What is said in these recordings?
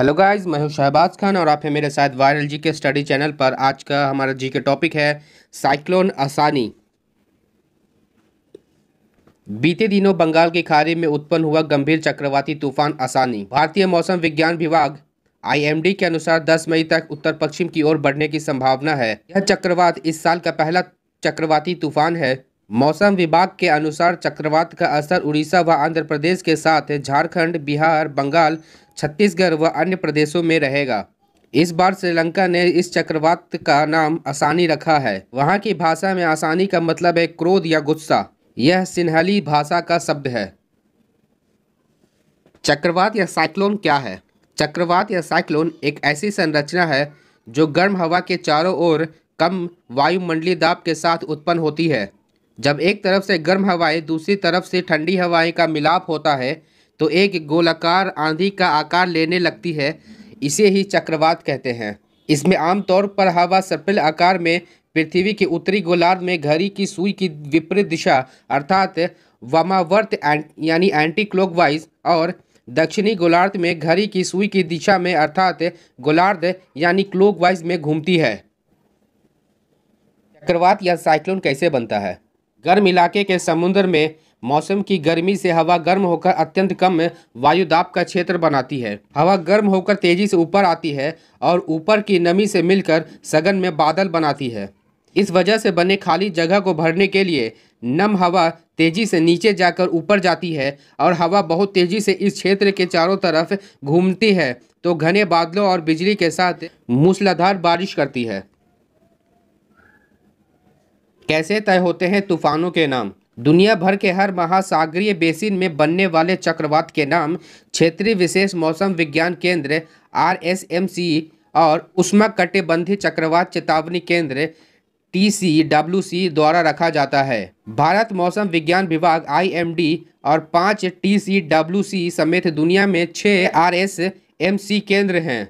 hello guys मैं हूं शहबाज खान और आप हैं मेरे साथ वायरल जी के स्टडी चैनल पर आज का हमारा जी के टॉपिक है साइक्लोन आसानी बीते दिनों बंगाल की खाड़ी में उत्पन्न हुआ गंभीर चक्रवाती तूफान आसानी भारतीय मौसम विज्ञान विभाग आईएमडी के अनुसार 10 मई तक उत्तर पश्चिम की ओर बढ़ने की संभावना है यह चक्रवात इस साल का पहला चक्रवाती तूफान है मौसम विभाग के अनुसार चक्रवात का असर उड़ीसा व आंध्र प्रदेश के साथ झारखंड, बिहार बंगाल छत्तीसगढ़ व अन्य प्रदेशों में रहेगा इस बार श्रीलंका ने इस चक्रवात का नाम आसानी रखा है वहाँ की भाषा में आसानी का मतलब है क्रोध या गुस्सा यह सिन्हली भाषा का शब्द है चक्रवात या साइक्लोन क्या है चक्रवात या साइक्लोन एक ऐसी संरचना है जो गर्म हवा के चारों ओर कम वायुमंडलीय दाब के साथ उत्पन्न होती है जब एक तरफ से गर्म हवाएं दूसरी तरफ से ठंडी हवाएं का मिलाप होता है तो एक गोलाकार आंधी का आकार लेने लगती है इसे ही चक्रवात कहते हैं इसमें आमतौर पर हवा सर्पिल आकार में पृथ्वी के उत्तरी गोलार्ध में घड़ी की सुई की विपरीत दिशा अर्थात एंट यानी एंटी क्लॉकवाइज और दक्षिणी गोलार्ध में घड़ी की सुई की दिशा में अर्थात गोलार्ध यानी क्लॉकवाइज में घूमती है चक्रवात या साइक्लोन कैसे बनता है गर्म इलाके के समुद्र में मौसम की गर्मी से हवा गर्म होकर अत्यंत कम वायुदाब का क्षेत्र बनाती है हवा गर्म होकर तेजी से ऊपर आती है और ऊपर की नमी से मिलकर सघन में बादल बनाती है इस वजह से बने खाली जगह को भरने के लिए नम हवा तेजी से नीचे जाकर ऊपर जाती है और हवा बहुत तेजी से इस क्षेत्र के चारों तरफ घूमती है तो घने बादलों और बिजली के साथ मूसलाधार बारिश करती है कैसे तय होते हैं तूफानों के नाम दुनिया भर के हर महासागरीय बेसिन में बनने वाले चक्रवात के नाम क्षेत्रीय विशेष मौसम विज्ञान केंद्र आर एस एम सी और उष्मा कटिबंधी चक्रवात चेतावनी केंद्र टी सी डब्ल्यू सी द्वारा रखा जाता है भारत मौसम विज्ञान विभाग आई एम डी और पाँच टी सी डब्ल्यू सी समेत दुनिया में छः आर एस एम सी केंद्र हैं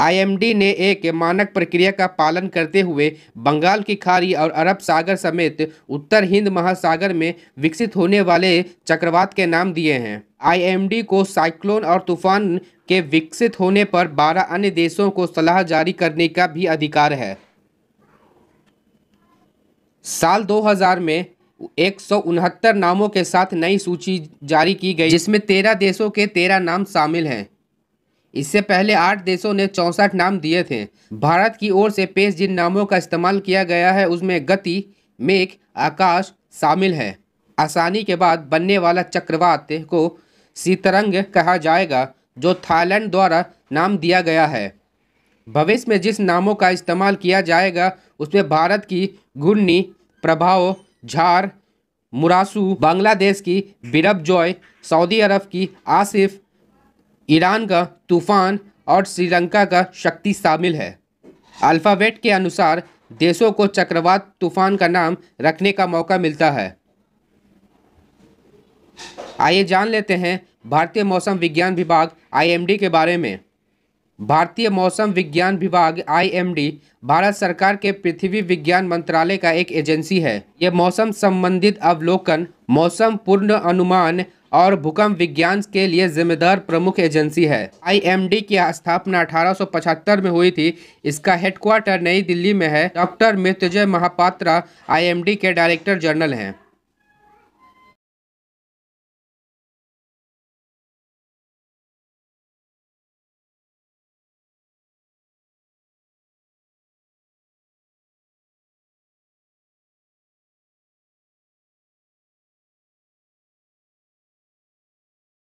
आईएमडी ने एक मानक प्रक्रिया का पालन करते हुए बंगाल की खाड़ी और अरब सागर समेत उत्तर हिंद महासागर में विकसित होने वाले चक्रवात के नाम दिए हैं आईएमडी को साइक्लोन और तूफान के विकसित होने पर 12 अन्य देशों को सलाह जारी करने का भी अधिकार है साल 2000 में एक नामों के साथ नई सूची जारी की गई जिसमें तेरह देशों के तेरह नाम शामिल हैं इससे पहले आठ देशों ने चौंसठ नाम दिए थे भारत की ओर से पेश जिन नामों का इस्तेमाल किया गया है उसमें गति मेघ आकाश शामिल है आसानी के बाद बनने वाला चक्रवात को सीतरंग कहा जाएगा जो थाईलैंड द्वारा नाम दिया गया है भविष्य में जिस नामों का इस्तेमाल किया जाएगा उसमें भारत की घुर्णी प्रभाव झार मुरासू बांग्लादेश की बिरब जॉय सऊदी अरब की आसिफ ईरान का तूफान और श्रीलंका का शक्ति शामिल है अल्फाबेट के अनुसार देशों को चक्रवात तूफान का नाम रखने का मौका मिलता है आइए जान लेते हैं भारतीय मौसम विज्ञान विभाग आईएमडी के बारे में भारतीय मौसम विज्ञान विभाग आईएमडी भारत सरकार के पृथ्वी विज्ञान मंत्रालय का एक एजेंसी है यह मौसम संबंधित अवलोकन मौसम पूर्ण अनुमान और भूकंप विज्ञान के लिए जिम्मेदार प्रमुख एजेंसी है आईएमडी की स्थापना 1875 में हुई थी इसका हेडक्वार्टर नई दिल्ली में है डॉक्टर मृत्युजय महापात्रा आईएमडी के डायरेक्टर जनरल हैं